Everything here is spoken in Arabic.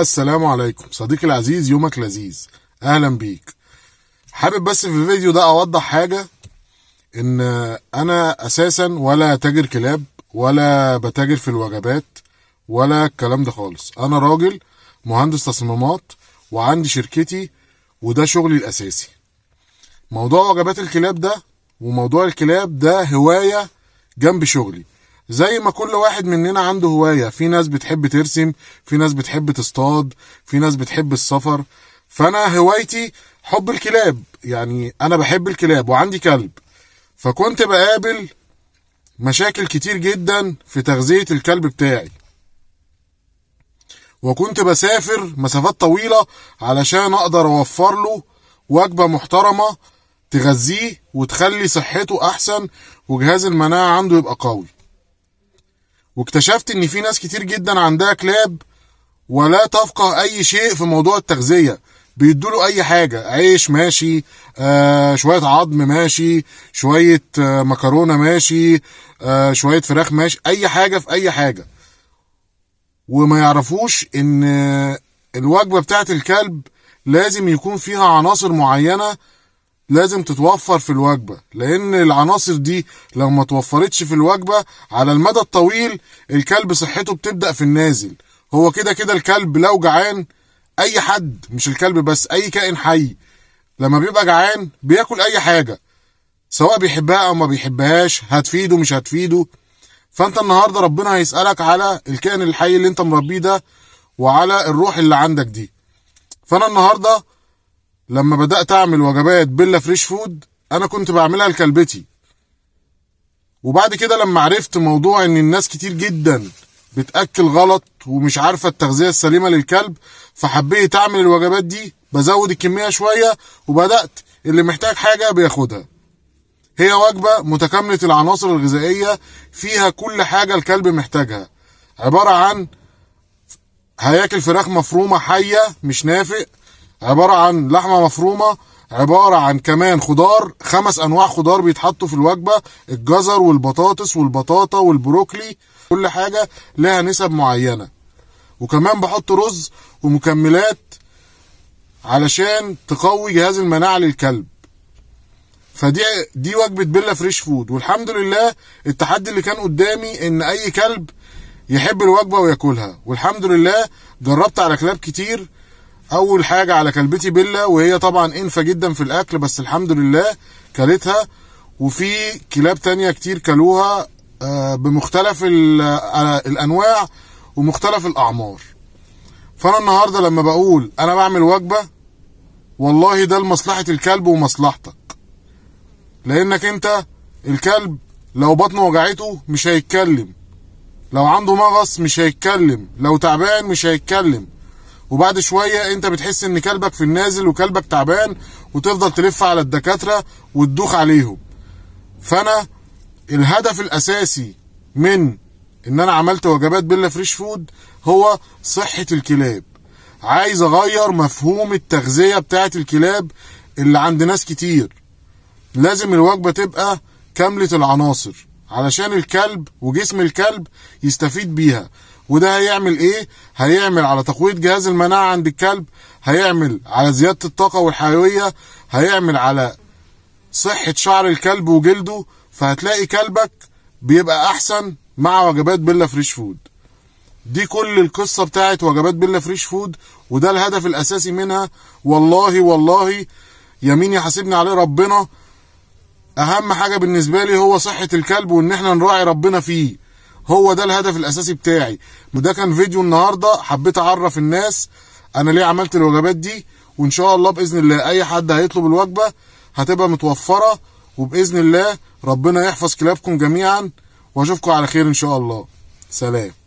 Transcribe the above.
السلام عليكم صديقي العزيز يومك لذيذ اهلا بيك حابب بس في الفيديو ده اوضح حاجه ان انا اساسا ولا تاجر كلاب ولا بتاجر في الوجبات ولا الكلام ده خالص انا راجل مهندس تصميمات وعندي شركتي وده شغلي الاساسي موضوع وجبات الكلاب ده وموضوع الكلاب ده هوايه جنب شغلي زي ما كل واحد مننا عنده هواية في ناس بتحب ترسم في ناس بتحب تصطاد في ناس بتحب السفر فأنا هوايتي حب الكلاب يعني أنا بحب الكلاب وعندي كلب فكنت بقابل مشاكل كتير جدا في تغذية الكلب بتاعي وكنت بسافر مسافات طويلة علشان أقدر أوفر له وجبة محترمة تغذيه وتخلي صحته أحسن وجهاز المناعة عنده يبقى قوي واكتشفت ان في ناس كتير جدا عندها كلاب ولا تفقه اي شيء في موضوع التغذيه بيدوله اي حاجه عيش ماشي آه شويه عظم ماشي شويه آه مكرونه ماشي آه شويه فراخ ماشي اي حاجه في اي حاجه وما يعرفوش ان آه، الوجبه بتاعت الكلب لازم يكون فيها عناصر معينه لازم تتوفر في الوجبة لأن العناصر دي لو ما توفرتش في الوجبة على المدى الطويل الكلب صحته بتبدأ في النازل هو كده كده الكلب لو جعان أي حد مش الكلب بس أي كائن حي لما بيبقى جعان بياكل أي حاجة سواء بيحبها أو ما بيحبهاش هتفيده مش هتفيده فأنت النهاردة ربنا هيسألك على الكائن الحي اللي أنت مربيه ده وعلى الروح اللي عندك دي فأنا النهارده لما بدات اعمل وجبات بيلا فريش فود انا كنت بعملها لكلبتي وبعد كده لما عرفت موضوع ان الناس كتير جدا بتاكل غلط ومش عارفه التغذيه السليمه للكلب فحبيت اعمل الوجبات دي بزود الكميه شويه وبدات اللي محتاج حاجه بياخدها هي وجبه متكامله العناصر الغذائيه فيها كل حاجه الكلب محتاجها عباره عن هياكل فراخ مفرومه حيه مش نافق عباره عن لحمه مفرومه عباره عن كمان خضار خمس انواع خضار بيتحطوا في الوجبه الجزر والبطاطس والبطاطا والبروكلي كل حاجه لها نسب معينه وكمان بحط رز ومكملات علشان تقوي جهاز المناعه للكلب فدي دي وجبه بيلا فريش فود والحمد لله التحدي اللي كان قدامي ان اي كلب يحب الوجبه وياكلها والحمد لله جربت على كلاب كتير اول حاجه على كلبتي بيلا وهي طبعا انفه جدا في الاكل بس الحمد لله كلتها وفي كلاب تانية كتير كلوها آه، بمختلف آه، الانواع ومختلف الاعمار فانا النهارده لما بقول انا بعمل وجبه والله ده لمصلحه الكلب ومصلحتك لانك انت الكلب لو بطنه وجعته مش هيتكلم لو عنده مغص مش هيتكلم لو تعبان مش هيتكلم وبعد شويه انت بتحس ان كلبك في النازل وكلبك تعبان وتفضل تلف على الدكاتره وتدوخ عليهم فانا الهدف الاساسي من ان انا عملت وجبات بيلا فريش فود هو صحه الكلاب عايز اغير مفهوم التغذيه بتاعه الكلاب اللي عند ناس كتير لازم الوجبه تبقى كامله العناصر علشان الكلب وجسم الكلب يستفيد بيها وده هيعمل ايه هيعمل على تقويه جهاز المناعه عند الكلب هيعمل على زياده الطاقه والحيويه هيعمل على صحه شعر الكلب وجلده فهتلاقي كلبك بيبقى احسن مع وجبات بيلا فريش فود دي كل القصة بتاعت وجبات بيلا فريش فود وده الهدف الأساسي منها والله والله يمين يحاسبني عليه ربنا أهم حاجة بالنسبة لي هو صحة الكلب وإن إحنا نراعي ربنا فيه هو ده الهدف الاساسي بتاعي وده كان فيديو النهارده حبيت اعرف الناس انا ليه عملت الوجبات دي وان شاء الله باذن الله اي حد هيطلب الوجبه هتبقى متوفره وباذن الله ربنا يحفظ كلابكم جميعا واشوفكم على خير ان شاء الله سلام